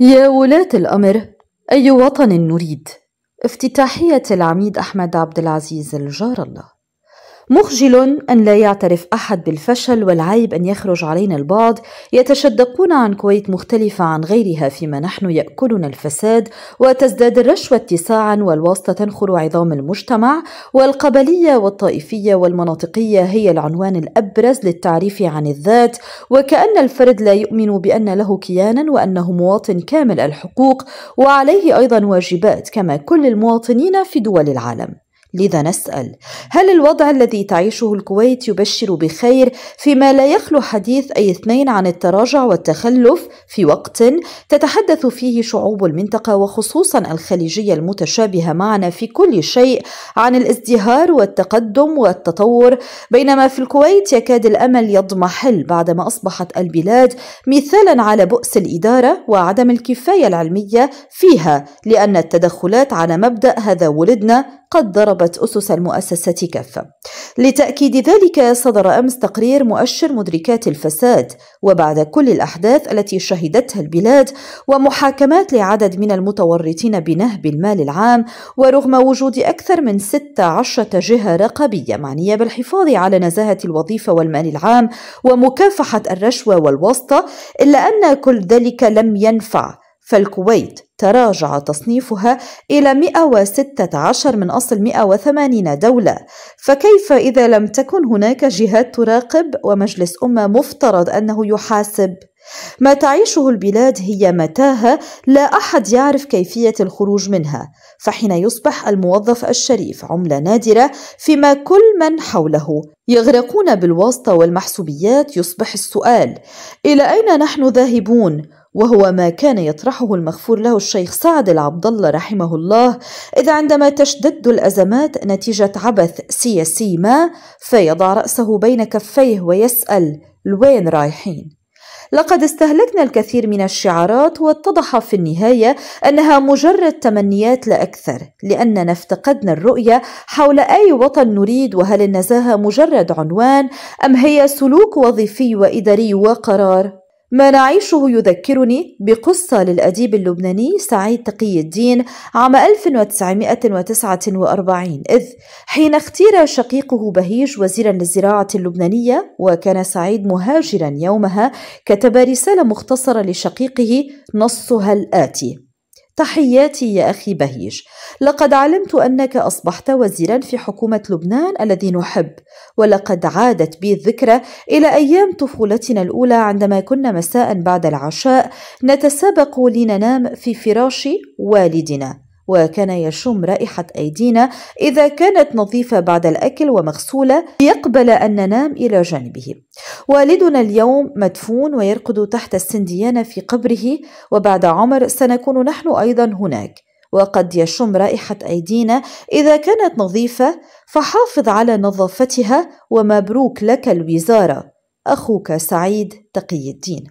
يا ولاة الأمر أي وطن نريد افتتاحية العميد أحمد عبد العزيز الجار الله مخجل أن لا يعترف أحد بالفشل والعيب أن يخرج علينا البعض يتشدقون عن كويت مختلفة عن غيرها فيما نحن يأكلنا الفساد وتزداد الرشوة اتساعا والواسطة تنخر عظام المجتمع والقبلية والطائفية والمناطقية هي العنوان الأبرز للتعريف عن الذات وكأن الفرد لا يؤمن بأن له كيانا وأنه مواطن كامل الحقوق وعليه أيضا واجبات كما كل المواطنين في دول العالم لذا نسأل هل الوضع الذي تعيشه الكويت يبشر بخير فيما لا يخلو حديث أي اثنين عن التراجع والتخلف في وقت تتحدث فيه شعوب المنطقة وخصوصا الخليجية المتشابهة معنا في كل شيء عن الازدهار والتقدم والتطور بينما في الكويت يكاد الأمل يضمحل بعدما أصبحت البلاد مثالا على بؤس الإدارة وعدم الكفاية العلمية فيها لأن التدخلات على مبدأ هذا ولدنا قد ضربت أسس المؤسسة كافة لتأكيد ذلك صدر أمس تقرير مؤشر مدركات الفساد وبعد كل الأحداث التي شهدتها البلاد ومحاكمات لعدد من المتورطين بنهب المال العام ورغم وجود أكثر من 16 جهة رقابية معنية بالحفاظ على نزاهة الوظيفة والمال العام ومكافحة الرشوة والواسطة إلا أن كل ذلك لم ينفع فالكويت تراجع تصنيفها إلى 116 من أصل 180 دولة فكيف إذا لم تكن هناك جهات تراقب ومجلس أمة مفترض أنه يحاسب؟ ما تعيشه البلاد هي متاهة لا أحد يعرف كيفية الخروج منها فحين يصبح الموظف الشريف عملة نادرة فيما كل من حوله يغرقون بالواسطة والمحسوبيات يصبح السؤال إلى أين نحن ذاهبون؟ وهو ما كان يطرحه المغفور له الشيخ سعد العبد الله رحمه الله إذا عندما تشتد الأزمات نتيجة عبث سياسي ما فيضع رأسه بين كفيه ويسأل لوين رايحين لقد استهلكنا الكثير من الشعارات واتضح في النهاية أنها مجرد تمنيات لا أكثر لأننا افتقدنا الرؤية حول أي وطن نريد وهل النزاهة مجرد عنوان أم هي سلوك وظيفي وإداري وقرار ما نعيشه يذكرني بقصة للأديب اللبناني سعيد تقي الدين عام 1949 إذ حين اختير شقيقه بهيج وزيرا للزراعة اللبنانية وكان سعيد مهاجرا يومها كتب رسالة مختصرة لشقيقه نصها الآتي تحياتي يا أخي بهيج لقد علمت أنك أصبحت وزيرا في حكومة لبنان الذي نحب ولقد عادت بي الذكرى إلى أيام طفولتنا الأولى عندما كنا مساء بعد العشاء نتسابق لننام في فراش والدنا وكان يشم رائحة أيدينا إذا كانت نظيفة بعد الأكل ومغسولة ليقبل أن ننام إلى جانبه والدنا اليوم مدفون ويرقد تحت السنديانة في قبره وبعد عمر سنكون نحن أيضا هناك وقد يشم رائحة أيدينا إذا كانت نظيفة فحافظ على نظافتها ومبروك لك الوزارة أخوك سعيد تقي الدين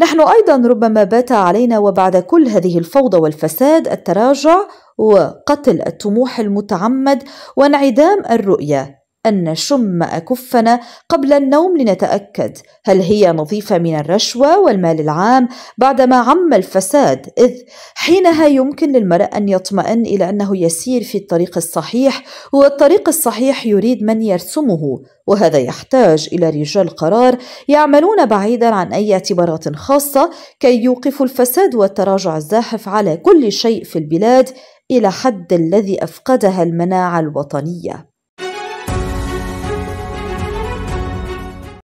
نحن أيضا ربما بات علينا وبعد كل هذه الفوضى والفساد التراجع وقتل الطموح المتعمد وانعدام الرؤية أن نشم أكفنا قبل النوم لنتأكد هل هي نظيفة من الرشوة والمال العام بعدما عم الفساد إذ حينها يمكن للمرء أن يطمئن إلى أنه يسير في الطريق الصحيح والطريق الصحيح يريد من يرسمه وهذا يحتاج إلى رجال قرار يعملون بعيدا عن أي اعتبارات خاصة كي يوقفوا الفساد والتراجع الزاحف على كل شيء في البلاد إلى حد الذي أفقدها المناعة الوطنية